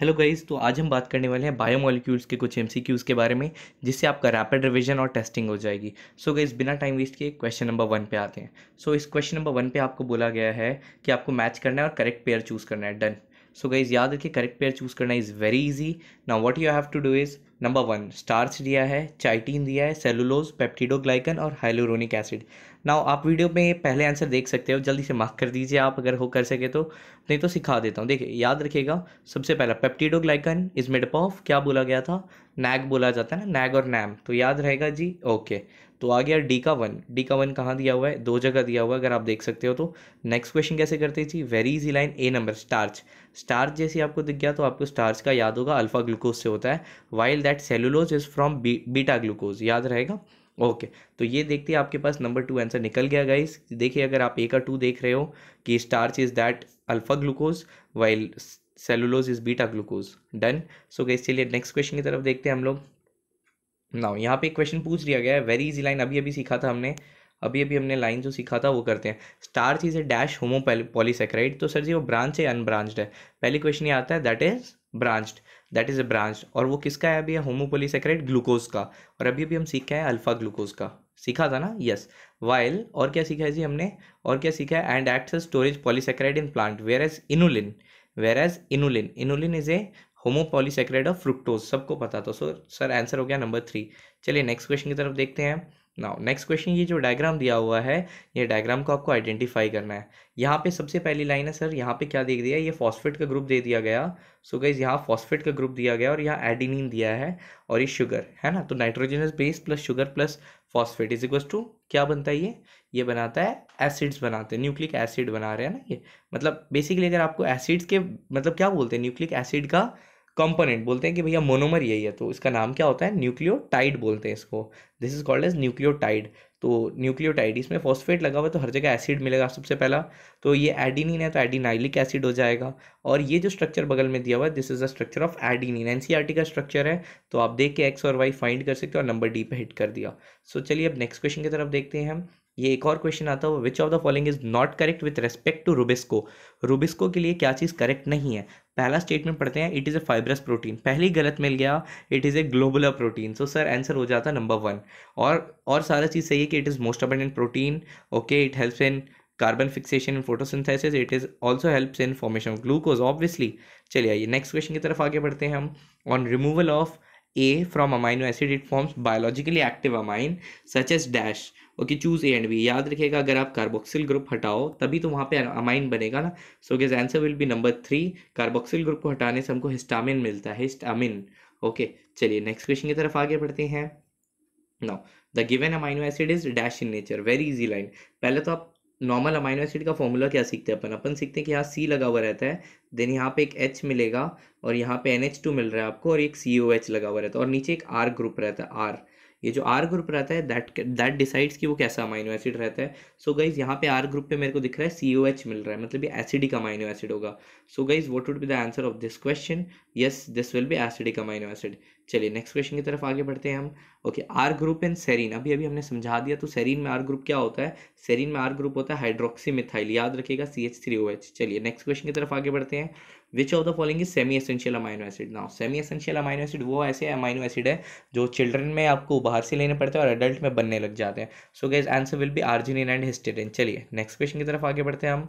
Hello guys तो आज हम बात करने वाले हैं बायोमोलिक्यूल्स के कुछ एमसीक्यूज के बारे में जिससे आपका रैपिड रिवीजन और टेस्टिंग हो जाएगी सो so गाइस बिना टाइम वेस्ट किए क्वेश्चन नंबर वन पे आते हैं सो so, इस क्वेश्चन नंबर वन पे आपको बोला गया है कि आपको मैच करना है और करेक्ट पेयर चूज़ करना है डन सो गाइज याद रखिए करेक्ट पेयर चूज़ करना is very easy now what you have to do is number one starch दिया है चाइटीन दिया है सेलुलोज पेप्टिडोग्लाइकन और हाइलोरोनिक एसिड नाउ आप वीडियो में पहले आंसर देख सकते हो जल्दी से मार्क कर दीजिए आप अगर हो कर सके तो नहीं तो सिखा देता हूँ देखिए याद रखिएगा सबसे पहला पेप्टिडोग्लाइकन इज मेडअप ऑफ क्या बोला गया था नैग बोला जाता है ना नैग और नैम तो याद रहेगा जी ओके okay. तो आ गया डी का वन डी का वन कहाँ दिया हुआ है दो जगह दिया हुआ है अगर आप देख सकते हो तो नेक्स्ट क्वेश्चन कैसे करते थी very easy line A number starch starch जैसे आपको दिख गया तो आपको स्टार्च का याद होगा अल्फा ग्लूकोज से होता है while that cellulose is from beta glucose याद रहेगा ओके okay, तो ये देखते हैं आपके पास नंबर टू आंसर निकल गया गाइस देखिए अगर आप ए का टू देख रहे हो कि starch is that alpha glucose while cellulose is beta glucose done so guys चलिए नेक्स्ट क्वेश्चन की तरफ देखते हैं हम लोग नाउ यहाँ पे एक क्वेश्चन पूछ लिया गया है वेरी इजी लाइन अभी अभी सीखा था हमने अभी अभी हमने लाइन जो सीखा था वो करते हैं starch is a dash homo polysaccharide तो सर जी वो ब्रांच है अनब्रांच्ड है पहले क्वेश्चन ये आता है that is branched that is a branch और वो किसका है अभी होमो पॉलीसेक्राइड ग्लूकोज का और अभी अभी हम सीखा है अल्फा ग्लूकोज का सीखा था ना यस वाइल और क्या सीखा है जी हमने और क्या सीखा है and act storage polysaccharide in plant whereas inulin whereas inulin inulin is a homopolysaccharide of fructose सबको पता था तो, सो सर आंसर हो गया नंबर थ्री चलिए नेक्स्ट क्वेश्चन की तरफ देखते हैं नाउ नेक्स्ट क्वेश्चन ये जो डायग्राम दिया हुआ है ये डायग्राम को आपको आइडेंटिफाई करना है यहाँ पे सबसे पहली लाइन है सर यहाँ पे क्या दे दिया ये फॉस्फेट का ग्रुप दे दिया गया सो गाइज यहाँ फॉस्फेट का ग्रुप दिया गया और यहाँ एडिनिन दिया है और ये शुगर है ना तो nitrogenous base plus sugar plus phosphate is equal to क्या बनता है ये ये बनाता है एसिड्स बनाते हैं न्यूक्लिक एसिड बना रहे हैं ना ये मतलब बेसिकली अगर आपको एसिड्स के मतलब क्या बोलते हैं न्यूक्लिक एसिड का कंपोनेंट बोलते हैं कि भैया मोनोमर यही है तो इसका नाम क्या होता है न्यूक्लियोटाइड बोलते हैं इसको this is called as nucleotide तो न्यूक्लियोटाइड इसमें फॉस्फेट लगा हुआ है तो हर जगह एसिड मिलेगा सबसे पहला तो ये एडिनिन है तो एडिनाइलिक एसिड हो जाएगा और ये जो स्ट्रक्चर बगल में दिया हुआ है this is the structure of adenine एन का स्ट्रक्चर है तो आप देख के एक्स और वाई फाइंड कर सकते हो और नंबर डी पे हिट कर दिया सो so, चलिए अब नेक्स्ट क्वेश्चन की तरफ देखते हैं हम ये एक और क्वेश्चन आता है which of the following is not correct with respect to rubisco rubisco के लिए क्या चीज़ करेक्ट नहीं है पहला स्टेटमेंट पढ़ते हैं it is a fibrous protein पहली गलत मिल गया it is a globular protein so sir answer हो जाता नंबर वन और और सारा चीज़ सही है कि it is most abundant protein okay it helps in carbon fixation in photosynthesis it is also helps in formation of glucose obviously चलिए आइए नेक्स्ट क्वेश्चन की तरफ आगे बढ़ते हैं हम on removal of A from amino acid it forms biologically active amine such as dash okay choose A and B याद रखिएगा अगर आप कार्बोक्सिल ग्रुप हटाओ तभी तो वहाँ पे अमाइन बनेगा ना so guys answer will be number three carboxyl group को हटाने से हमको हिस्टामिन मिलता है हिस्टामिन ओके चलिए नेक्स्ट क्वेश्चन की तरफ आगे बढ़ते हैं now the given amino acid is dash in nature very easy line पहले तो आप नॉर्मल अमाइनो एसिड का फॉर्मूला क्या सीखते हैं अपन अपन सीखते हैं कि यहाँ सी लगा हुआ रहता है देन यहाँ पे एक एच मिलेगा और यहाँ पे एन एच टू मिल रहा है आपको और एक सी ओ एच लगा हुआ रहता है और नीचे एक आर ग्रुप रहता है आर ये जो आर ग्रुप रहता है दैट दैट डिसाइड्स कि वो कैसा अमाइनो एसिड रहता है सो गाइज यहाँ पे आर ग्रुप पे मेरे को दिख रहा है सी ओ एच मिल रहा है मतलब ये एसिडिक अमाइनो एसिड होगा so guys what would be the answer of this question yes this will be acidic amino acid चलिए नेक्स्ट क्वेश्चन की तरफ आगे बढ़ते हैं हम okay R group and serine अभी अभी हमने समझा दिया तो सेरीन में आर ग्रुप क्या होता है सेरीन में आर ग्रुप होता है हाइड्रोक्सी मिथाइल याद रखिएगा C H three O H चलिए नेक्स्ट क्वेश्चन की तरफ आगे बढ़ते हैं which of the following is semi essential amino acid now semi essential amino acid वो ऐसे अमाइनो एसिड है जो चिल्ड्रन में आपको बाहर से लेने पड़ते हैं और एडल्ट में बनने लग जाते हैं so guys answer will be arginine and histidine चलिए नेक्स्ट क्वेश्चन की तरफ आगे बढ़ते हैं हम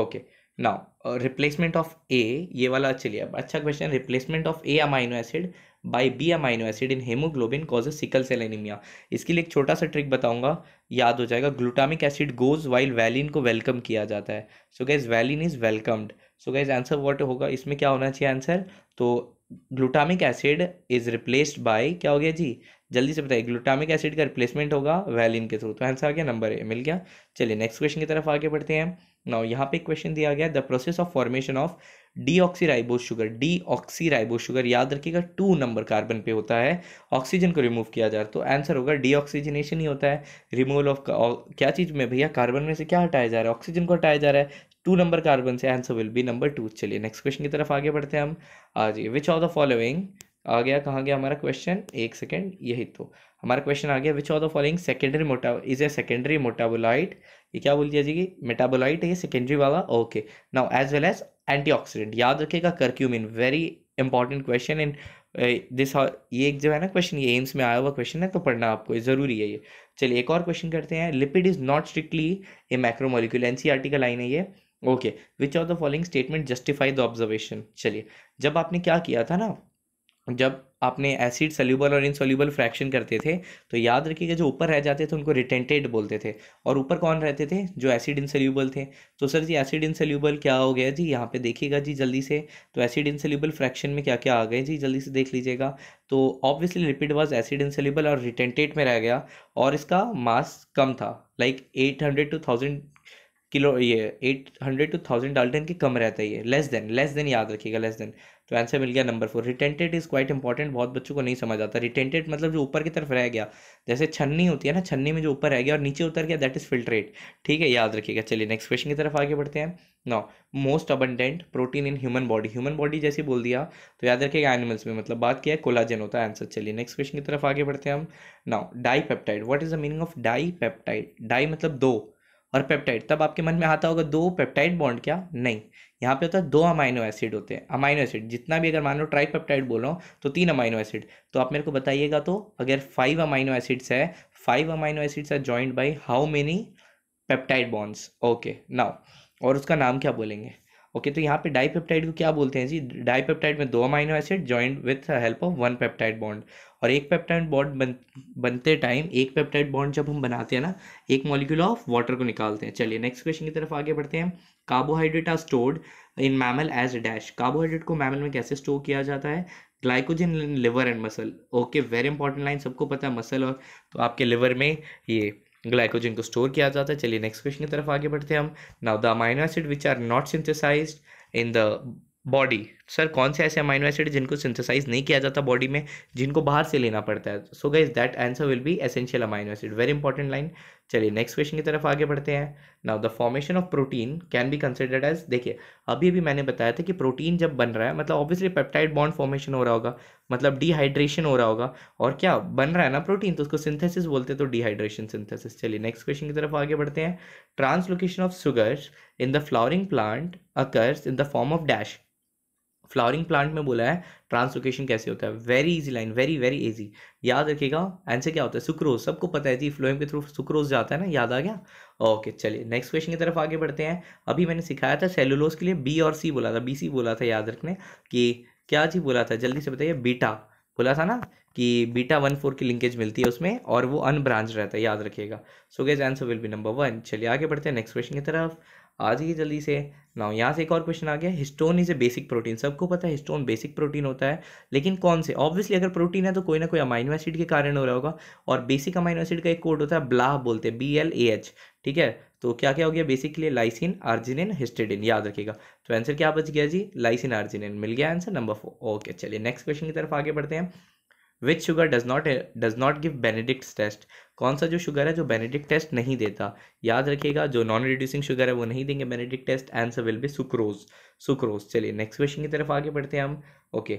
okay now replacement of A ये वाला चलिए अब अच्छा question replacement of A amino acid by B amino acid in haemoglobin causes sickle cell anaemia इसके लिए एक छोटा सा ट्रिक बताऊंगा याद हो जाएगा glutamic acid goes while valine को वेलकम किया जाता है so guys valine is welcomed so guys answer what होगा इसमें क्या होना चाहिए आंसर तो glutamic acid is replaced by क्या हो गया जी जल्दी से बताइए ग्लूटामिक एसिड का रिप्लेसमेंट होगा वैलिन के थ्रू तो आंसर आ गया नंबर ए मिल गया चलिए नेक्स्ट क्वेश्चन की तरफ आगे बढ़ते हैं नाउ यहाँ पे क्वेश्चन दिया गया the process of formation of deoxyribose sugar deoxyribose sugar याद रखिएगा टू नंबर कार्बन पे होता है ऑक्सीजन को रिमूव किया जा रहा तो आंसर होगा डीऑक्सीजनेशन ही होता है रिमूवल ऑफ क्या चीज़ में भैया कार्बन में से क्या हटाया जा रहा है ऑक्सीजन को हटाया जा रहा है टू नंबर कार्बन से answer will be number two चलिए नेक्स्ट क्वेश्चन की तरफ आगे बढ़ते हैं हम आज विच ऑफ द फॉलोइंग आ गया कहाँ गया हमारा क्वेश्चन एक सेकेंड यही तो हमारा क्वेश्चन आ गया which of the following secondary मोटा इज ए सेकेंडरी मोटाबोलाइट ये क्या बोल दिया जाएगी मेटाबोलाइट है ये सेकेंडरी वाला okay now as well as antioxidant याद रखेगा curcumin very important question in this ये एक जो है ना क्वेश्चन ये एम्स में आया हुआ क्वेश्चन है तो पढ़ना आपको ये ज़रूरी है ये चलिए एक और क्वेश्चन करते हैं lipid is not strictly a macromolecule N C article line है ये okay which of the following statement justify the observation चलिए जब आपने क्या किया था ना जब आपने एसिड सल्यूबल और इनसोल्यूबल फ्रैक्शन करते थे तो याद रखिएगा जो ऊपर रह जाते थे उनको रिटेंटेड बोलते थे और ऊपर कौन रहते थे जो एसिड इनसल्यूबल थे तो सर जी एसिड इनसल्यूबल क्या हो गया जी यहाँ पे देखिएगा जी जल्दी से तो एसिड इनसल्यूबल फ्रैक्शन में क्या क्या आ गए जी जल्दी से देख लीजिएगा तो obviously lipid was acid insoluble और रिटेंटेड में रह गया और इसका मास कम था like eight hundred to thousand kilo ये eight hundred to thousand dalton के कम रहता है ये लेस देन लेस देन याद रखिएगा लेस देन तो आंसर मिल गया number four retained is quite important बहुत बच्चों को नहीं समझ आता रिटेंटेड मतलब जो ऊपर की तरफ रह गया जैसे छन्नी होती है ना छन्नी में जो ऊपर रह गया और नीचे उतर गया दैट इज़ फिल्ट्रेट ठीक है याद रखिएगा चलिए नेक्स्ट क्वेश्चन की तरफ आगे बढ़ते हैं now most abundant protein in human body human body जैसे बोल दिया तो याद रखिएगा एनिमल्स में मतलब बात किया है कोलाजन होता है आंसर चलिए नेक्स्ट क्वेश्चन की तरफ आगे बढ़ते हैं हम now dipeptide what is the meaning of dipeptide di मतलब दो और पेप्टाइड तब आपके मन में आता होगा दो पेप्टाइड बॉन्ड क्या नहीं यहाँ पे होता है दो अमाइनो एसिड होते हैं अमाइनो एसिड जितना भी अगर मान लो ट्राई पेप्टाइड बोलो तो तीन अमाइनो एसिड तो आप मेरे को बताइएगा तो अगर फाइव अमाइनो एसिड्स है five amino acids are joint by how many peptide bonds okay now और उसका नाम क्या बोलेंगे ओके तो यहाँ पे डाईपेप्टाइड को क्या बोलते हैं जी डाईपेप्टाइड में दो amino acid joint with help of one peptide bond और एक पेप्टाइड बॉन्ड बन, बनते टाइम एक पेप्टाइड बॉन्ड जब हम बनाते हैं ना एक मॉलिक्यूल ऑफ वाटर को निकालते हैं चलिए नेक्स्ट क्वेश्चन की तरफ आगे बढ़ते हैं carbohydrate are stored in mammal as dash carbohydrate को मैमल में कैसे स्टोर किया जाता है glycogen liver and muscle okay very important line सबको पता है मसल और तो आपके लिवर में ये ग्लाइकोजन को स्टोर किया जाता है चलिए नेक्स्ट क्वेश्चन की तरफ आगे बढ़ते हैं हम now the amino acid which are not synthesize in the body sir कौन से ऐसे अमाइनो एसिड जिनको सिंथेसाइज नहीं किया जाता बॉडी में जिनको बाहर से लेना पड़ता है so guys that answer will be essential amino acid very important line चलिए नेक्स्ट क्वेश्चन की तरफ आगे बढ़ते हैं now the formation of protein can be considered as देखिए अभी अभी मैंने बताया था कि प्रोटीन जब बन रहा है मतलब ऑब्वियसली पेप्टाइड बॉन्ड फॉर्मेशन हो रहा होगा मतलब डिहाइड्रेशन हो रहा होगा और क्या बन रहा है ना प्रोटीन तो उसको सिंथेसिस बोलते हैं तो डिहाइड्रेशन सिंथेसिस चलिए नेक्स्ट क्वेश्चन की तरफ आगे बढ़ते हैं translocation of sugars in the flowering plant occurs in the form of dash flowering plant में बोला है ट्रांसलोकेशन कैसे होता है very easy line very very easy याद रखिएगा आंसर क्या होता है सुक्रोज सबको पता है जी फ्लोएम के थ्रू सुक्रोज जाता है ना याद आ गया ओके चलिए नेक्स्ट क्वेश्चन की तरफ आगे बढ़ते हैं अभी मैंने सिखाया था सेलुलोज के लिए बी और सी बोला था बी सी बोला था याद रखने कि क्या जी बोला था जल्दी से बताइए बीटा बोला था ना कि बीटा वन फोर की लिंकेज मिलती है उसमें और वो अनब्रांच रहता है याद रखिएगा so guys answer will be number one चलिए आगे बढ़ते हैं नेक्स्ट क्वेश्चन की तरफ आ जाइए जल्दी से ना यहाँ से एक और क्वेश्चन आ गया histone is a basic protein सबको पता है हिस्टोन बेसिक प्रोटीन होता है लेकिन कौन से ऑब्वियसली अगर प्रोटीन है तो कोई ना कोई अमाइनो एसिड के कारण हो रहा होगा और बेसिक अमाइनो एसिड का एक कोड होता है ब्लाह बोलते हैं बी एल ए एच ठीक है तो क्या क्या हो गया बेसिकली लाइसिन आर्जिनिन हिस्टेडिन याद रखिएगा तो आंसर क्या बच गया जी लाइसिन आर्जिनिन मिल गया आंसर नंबर फोर ओके चलिए नेक्स्ट क्वेश्चन की तरफ आगे बढ़ते हैं which sugar does not does not give Benedict test कौन सा जो शुगर है जो बेनेडिक्ट टेस्ट नहीं देता याद रखिएगा जो नॉन रिड्यूसिंग शुगर है वो नहीं देंगे Benedict test answer will be sucrose sucrose चलिए नेक्स्ट क्वेश्चन की तरफ आगे बढ़ते हैं हम okay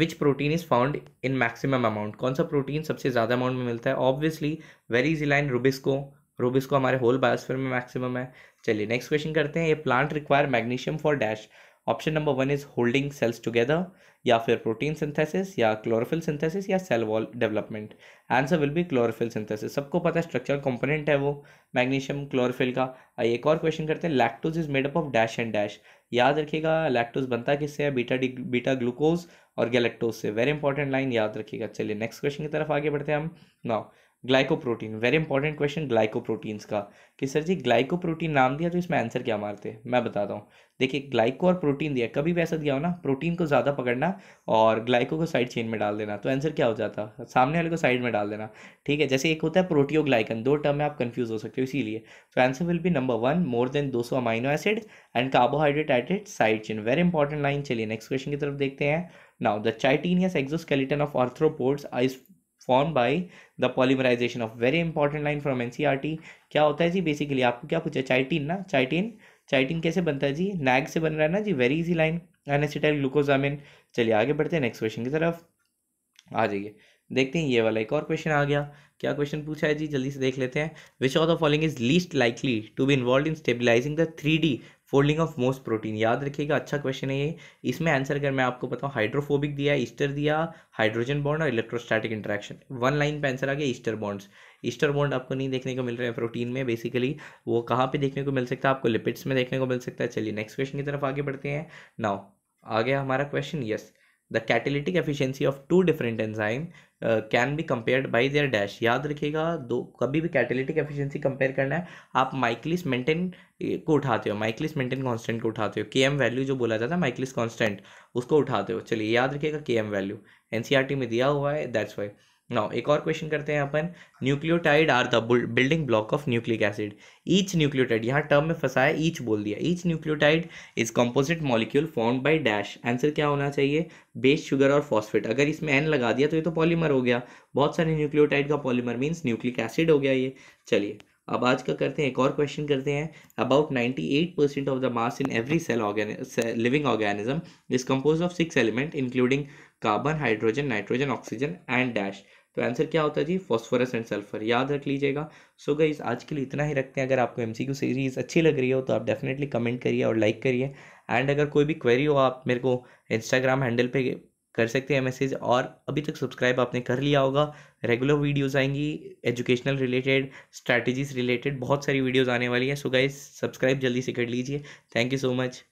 which protein is found in maximum amount कौन सा प्रोटीन सबसे ज़्यादा अमाउंट में मिलता है obviously easy line rubisco rubisco हमारे होल बायोस्फीयर में मैक्सिमम है चलिए नेक्स्ट क्वेश्चन करते हैं ये plant require magnesium for dash option number one is holding cells together या फिर प्रोटीन सिंथेसिस या क्लोरोफिल सिंथेसिस या cell wall development answer will be chlorophyll synthesis सबको पता है स्ट्रक्चरल कंपोनेंट है वो मैग्नीशियम क्लोरोफिल का आइए एक और क्वेश्चन करते हैं lactose is made up of dash and dash याद रखिएगा लैक्टोज बनता किससे है बीटा डी बीटा ग्लूकोज और गैलेक्टोज से वेरी इंपॉर्टेंट लाइन याद रखिएगा चलिए नेक्स्ट क्वेश्चन की तरफ आगे बढ़ते हैं हम now glycoprotein very important question glycoproteins का कि सर जी ग्लाइकोप्रोटीन नाम दिया तो इसमें आंसर क्या मारते हैं मैं बताता हूँ देखिए ग्लाइको और प्रोटीन दिया कभी भी ऐसा दिया हो ना प्रोटीन को ज़्यादा पकड़ना और ग्लाइको को साइड चेन में डाल देना तो आंसर क्या हो जाता सामने वाले को साइड में डाल देना ठीक है जैसे एक होता है प्रोटियो ग्लाइकन दो टर्म में आप कन्फ्यूज हो सकते हो इसीलिए तो answer will be number one more than दो सौ amino acid and carbohydrated side chain very important line चलिए नेक्स्ट क्वेश्चन की तरफ देखते हैं now the chitinous exoskeleton of arthropods form by the polymerization of very important line from N क्या होता है जी बेसिकली आपको क्या पूछा चाइटिन ना चाइटिन चाइटिन कैसे बनता है जी नैग से बन रहा है ना जी very easy line N acetyl glucosamine चलिए आगे बढ़ते हैं नेक्स्ट क्वेश्चन की तरफ आ जाइए देखते हैं ये वाला एक और क्वेश्चन आ गया क्या क्वेश्चन पूछा है जी जल्दी से देख लेते हैं which of the following is least likely to be involve in stabilizing the three D folding of most protein याद रखिएगा अच्छा क्वेश्चन है ये इसमें आंसर अगर मैं आपको बताऊँ हाइड्रोफोबिक दिया ईस्टर दिया हाइड्रोजन बॉन्ड और इलेक्ट्रोस्टैटिक इंट्रैक्शन वन लाइन पे आंसर आ गया ईस्टर बॉन्ड्स ईस्टर बॉन्ड आपको नहीं देखने को मिल रहे हैं प्रोटीन में बेसिकली वो कहाँ पे देखने को मिल सकता है आपको लिपिड्स में देखने को मिल सकता है चलिए नेक्स्ट क्वेश्चन की तरफ आगे बढ़ते हैं नाउ आ गया हमारा question yes the catalytic efficiency of two different enzyme can be compared by their dash याद रखिएगा दो कभी भी कैटेलिटिक एफिशिएंसी कंपेयर करना है आप माइकलिस मेंटेन को उठाते हो माइक्लिस मेंटेन कांस्टेंट को उठाते हो के एम वैल्यू जो बोला जाता है माइकलिस कांस्टेंट उसको उठाते हो चलिए याद रखिएगा के एम वैल्यू एनसीईआरटी में दिया हुआ है दैट्स वाई नाउ एक और क्वेश्चन करते हैं अपन nucleotide are the building block of nucleic acid each nucleotide यहाँ टर्म में फंसा है ईच बोल दिया each nucleotide is composite molecule form by dash answer क्या होना चाहिए बेस शुगर और फॉस्फेट अगर इसमें एन लगा दिया तो ये तो पॉलीमर हो गया बहुत सारे न्यूक्लियोटाइड का पॉलीमर मीन्स न्यूक्लिक एसिड हो गया ये चलिए अब आज का करते हैं एक और क्वेश्चन करते हैं about eight percent of the mass in every cell living organism is compose of six element including carbon hydrogen nitrogen oxygen and dash तो आंसर क्या होता है जी फॉस्फोरस एंड सल्फर याद रख लीजिएगा सो गाइज आज के लिए इतना ही रखते हैं अगर आपको एम सीरीज़ अच्छी लग रही हो तो आप डेफिनेटली कमेंट करिए और लाइक करिए एंड अगर कोई भी क्वेरी हो आप मेरे को इंस्टाग्राम हैंडल पर कर सकते हैं मैसेज और अभी तक सब्सक्राइब आपने कर लिया होगा रेगुलर वीडियोस आएंगी एजुकेशनल रिलेटेड स्ट्रैटेजीज रिलेटेड बहुत सारी वीडियोस आने वाली हैं सो गाइज सब्सक्राइब जल्दी से कर लीजिए थैंक यू सो मच